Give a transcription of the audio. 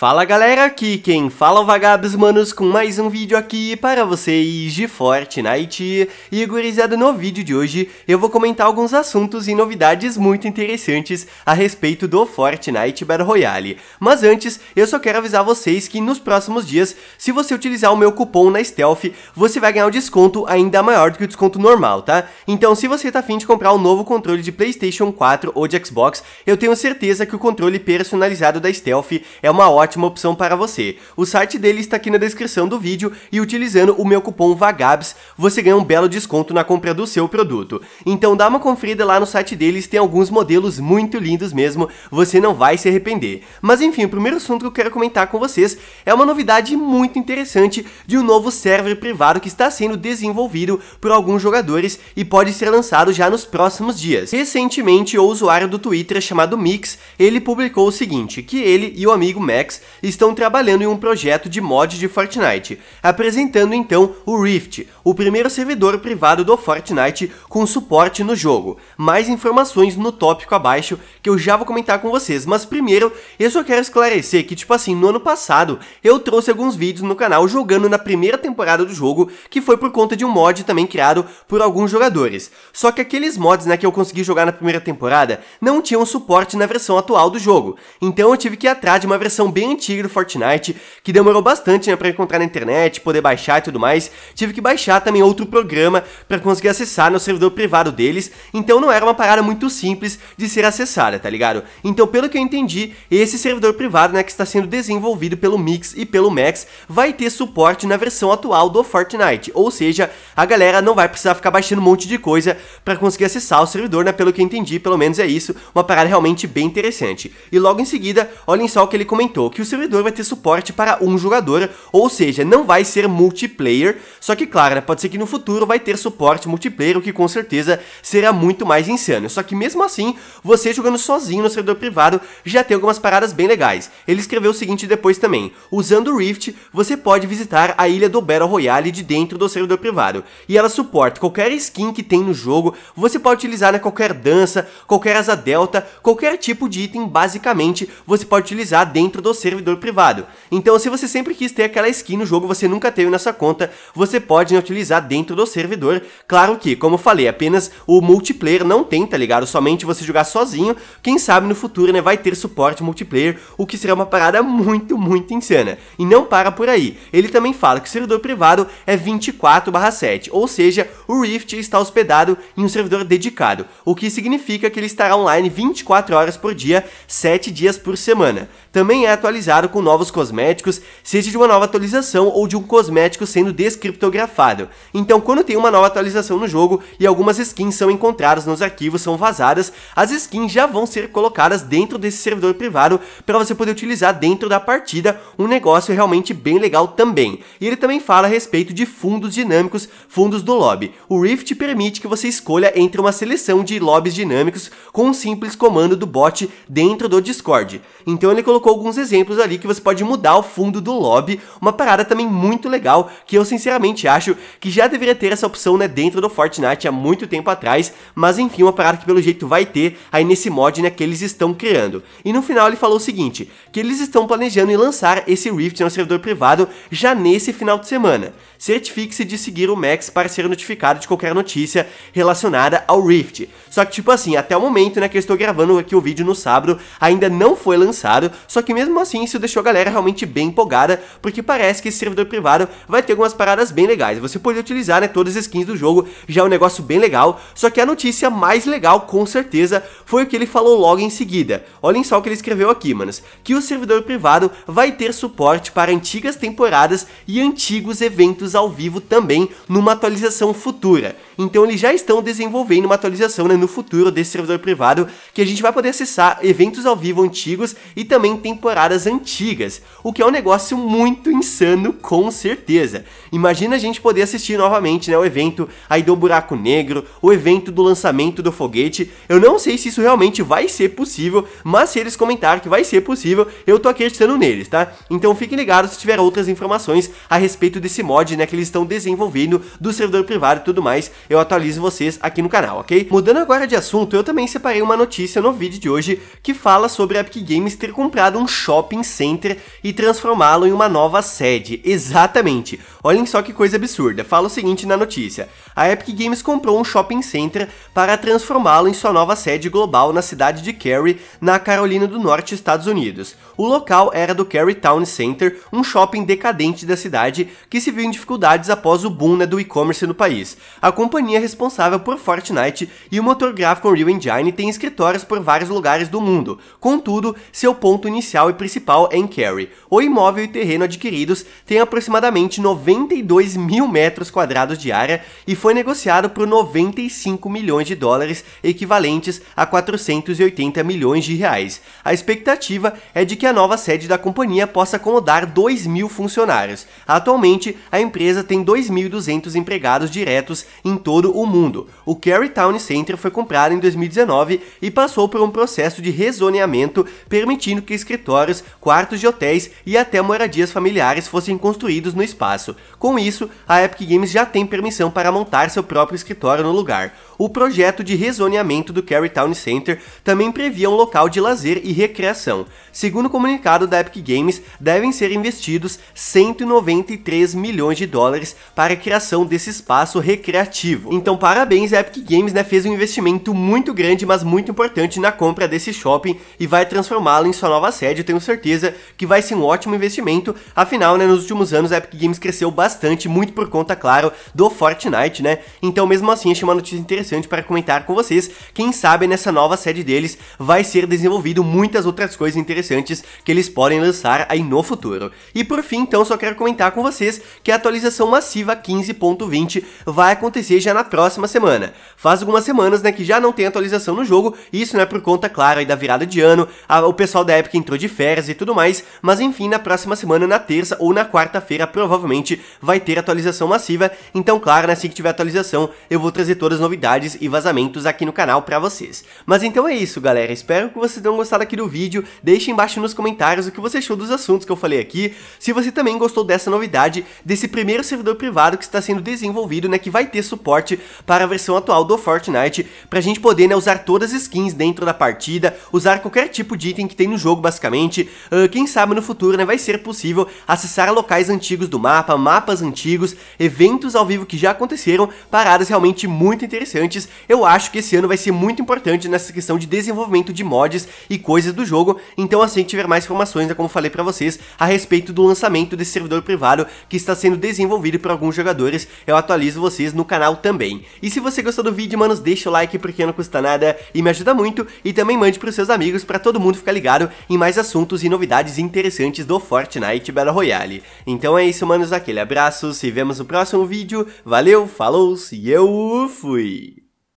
Fala galera, aqui quem fala é vagabos manos com mais um vídeo aqui para vocês de Fortnite E gurizada, no vídeo de hoje eu vou comentar alguns assuntos e novidades muito interessantes a respeito do Fortnite Battle Royale Mas antes, eu só quero avisar vocês que nos próximos dias, se você utilizar o meu cupom na Stealth Você vai ganhar um desconto ainda maior do que o desconto normal, tá? Então se você tá afim de comprar um novo controle de Playstation 4 ou de Xbox Eu tenho certeza que o controle personalizado da Stealth é uma ótima ótima opção para você. O site dele está aqui na descrição do vídeo e utilizando o meu cupom VAGABS, você ganha um belo desconto na compra do seu produto. Então dá uma conferida lá no site deles, tem alguns modelos muito lindos mesmo, você não vai se arrepender. Mas enfim, o primeiro assunto que eu quero comentar com vocês é uma novidade muito interessante de um novo server privado que está sendo desenvolvido por alguns jogadores e pode ser lançado já nos próximos dias. Recentemente, o usuário do Twitter chamado Mix, ele publicou o seguinte, que ele e o amigo Max estão trabalhando em um projeto de mod de Fortnite, apresentando então o Rift, o primeiro servidor privado do Fortnite com suporte no jogo. Mais informações no tópico abaixo que eu já vou comentar com vocês, mas primeiro eu só quero esclarecer que tipo assim, no ano passado eu trouxe alguns vídeos no canal jogando na primeira temporada do jogo, que foi por conta de um mod também criado por alguns jogadores. Só que aqueles mods né, que eu consegui jogar na primeira temporada não tinham suporte na versão atual do jogo, então eu tive que ir atrás de uma versão bem antiga do Fortnite, que demorou bastante né, para encontrar na internet, poder baixar e tudo mais. Tive que baixar também outro programa para conseguir acessar no servidor privado deles, então não era uma parada muito simples de ser acessada, tá ligado? Então, pelo que eu entendi, esse servidor privado, né, que está sendo desenvolvido pelo Mix e pelo Max, vai ter suporte na versão atual do Fortnite, ou seja, a galera não vai precisar ficar baixando um monte de coisa para conseguir acessar o servidor, né, pelo que eu entendi, pelo menos é isso, uma parada realmente bem interessante. E logo em seguida, olhem só o que ele comentou, que que o servidor vai ter suporte para um jogador, ou seja, não vai ser multiplayer, só que claro, né, pode ser que no futuro vai ter suporte multiplayer, o que com certeza será muito mais insano. Só que mesmo assim, você jogando sozinho no servidor privado já tem algumas paradas bem legais. Ele escreveu o seguinte depois também, usando o Rift, você pode visitar a ilha do Battle Royale de dentro do servidor privado, e ela suporta qualquer skin que tem no jogo, você pode utilizar né, qualquer dança, qualquer asa delta, qualquer tipo de item basicamente você pode utilizar dentro do servidor privado. Então, se você sempre quis ter aquela skin no jogo, você nunca teve na sua conta, você pode utilizar dentro do servidor. Claro que, como falei, apenas o multiplayer não tem, tá ligado? Somente você jogar sozinho. Quem sabe no futuro, né, vai ter suporte multiplayer, o que será uma parada muito, muito insana. E não para por aí. Ele também fala que o servidor privado é 24/7, ou seja, o Rift está hospedado em um servidor dedicado, o que significa que ele estará online 24 horas por dia, 7 dias por semana. Também é atualizado atualizado com novos cosméticos, seja de uma nova atualização ou de um cosmético sendo descriptografado. Então, quando tem uma nova atualização no jogo e algumas skins são encontradas nos arquivos, são vazadas, as skins já vão ser colocadas dentro desse servidor privado para você poder utilizar dentro da partida, um negócio realmente bem legal também. E ele também fala a respeito de fundos dinâmicos, fundos do lobby. O Rift permite que você escolha entre uma seleção de lobbies dinâmicos com um simples comando do bot dentro do Discord. Então ele colocou alguns exemplos exemplos ali que você pode mudar o fundo do lobby, uma parada também muito legal, que eu sinceramente acho que já deveria ter essa opção né, dentro do Fortnite há muito tempo atrás, mas enfim, uma parada que pelo jeito vai ter aí nesse mod né, que eles estão criando. E no final ele falou o seguinte, que eles estão planejando em lançar esse Rift no né, servidor privado já nesse final de semana. Certifique-se de seguir o Max para ser notificado de qualquer notícia relacionada ao Rift. Só que tipo assim, até o momento né, que eu estou gravando aqui o vídeo no sábado, ainda não foi lançado, só que mesmo assim assim, isso deixou a galera realmente bem empolgada, porque parece que esse servidor privado vai ter algumas paradas bem legais. Você pode utilizar né, todas as skins do jogo, já é um negócio bem legal. Só que a notícia mais legal, com certeza, foi o que ele falou logo em seguida. Olhem só o que ele escreveu aqui, manos. Que o servidor privado vai ter suporte para antigas temporadas e antigos eventos ao vivo também numa atualização futura. Então eles já estão desenvolvendo uma atualização né, no futuro desse servidor privado que a gente vai poder acessar eventos ao vivo antigos e também temporadas das antigas, o que é um negócio muito insano com certeza. Imagina a gente poder assistir novamente né, o evento aí do Buraco Negro, o evento do lançamento do foguete. Eu não sei se isso realmente vai ser possível, mas se eles comentarem que vai ser possível, eu tô acreditando neles, tá? Então fiquem ligados se tiver outras informações a respeito desse mod né, que eles estão desenvolvendo do servidor privado e tudo mais, eu atualizo vocês aqui no canal, ok? Mudando agora de assunto, eu também separei uma notícia no vídeo de hoje que fala sobre a Epic Games ter comprado um shopping shopping center e transformá-lo em uma nova sede. Exatamente. Olhem só que coisa absurda. Fala o seguinte na notícia: a Epic Games comprou um shopping center para transformá-lo em sua nova sede global na cidade de Cary, na Carolina do Norte, Estados Unidos. O local era do Cary Town Center, um shopping decadente da cidade que se viu em dificuldades após o boom né, do e-commerce no país. A companhia responsável por Fortnite e o motor gráfico Unreal Engine tem escritórios por vários lugares do mundo. Contudo, seu ponto inicial e principal principal em Kerry. O imóvel e terreno adquiridos têm aproximadamente 92 mil metros quadrados de área e foi negociado por 95 milhões de dólares, equivalentes a 480 milhões de reais. A expectativa é de que a nova sede da companhia possa acomodar 2 mil funcionários. Atualmente, a empresa tem 2.200 empregados diretos em todo o mundo. O Cary Town Center foi comprado em 2019 e passou por um processo de rezoneamento, permitindo que escritórios quartos de hotéis e até moradias familiares fossem construídos no espaço. Com isso, a Epic Games já tem permissão para montar seu próprio escritório no lugar. O projeto de rezoneamento do Carytown Center também previa um local de lazer e recreação. Segundo o comunicado da Epic Games, devem ser investidos 193 milhões de dólares para a criação desse espaço recreativo. Então, parabéns, a Epic Games né, fez um investimento muito grande, mas muito importante na compra desse shopping e vai transformá-lo em sua nova sede, tenho certeza certeza que vai ser um ótimo investimento. Afinal, né, nos últimos anos a Epic Games cresceu bastante, muito por conta, claro, do Fortnite, né? Então, mesmo assim, achei uma notícia interessante para comentar com vocês. Quem sabe nessa nova sede deles vai ser desenvolvido muitas outras coisas interessantes que eles podem lançar aí no futuro. E por fim, então, só quero comentar com vocês que a atualização massiva 15.20 vai acontecer já na próxima semana. Faz algumas semanas, né, que já não tem atualização no jogo, isso não é por conta, claro, aí da virada de ano, a, o pessoal da Epic entrou de férias, férias e tudo mais, mas enfim, na próxima semana, na terça ou na quarta-feira, provavelmente vai ter atualização massiva, então claro, né, assim que tiver atualização, eu vou trazer todas as novidades e vazamentos aqui no canal pra vocês. Mas então é isso, galera, espero que vocês tenham gostado aqui do vídeo, deixe embaixo nos comentários o que você achou dos assuntos que eu falei aqui, se você também gostou dessa novidade, desse primeiro servidor privado que está sendo desenvolvido, né, que vai ter suporte para a versão atual do Fortnite, pra gente poder, né, usar todas as skins dentro da partida, usar qualquer tipo de item que tem no jogo, basicamente, uh, quem sabe no futuro né, vai ser possível acessar locais antigos do mapa, mapas antigos, eventos ao vivo que já aconteceram, paradas realmente muito interessantes. Eu acho que esse ano vai ser muito importante nessa questão de desenvolvimento de mods e coisas do jogo, então assim que tiver mais informações, é como falei para vocês, a respeito do lançamento desse servidor privado que está sendo desenvolvido por alguns jogadores, eu atualizo vocês no canal também. E se você gostou do vídeo, manos, deixa o like porque não custa nada e me ajuda muito, e também mande pros seus amigos para todo mundo ficar ligado em mais assuntos e novidades interessantes do Fortnite Battle Royale. Então é isso, manos, aquele abraço, se vemos no próximo vídeo, valeu, falou e eu fui!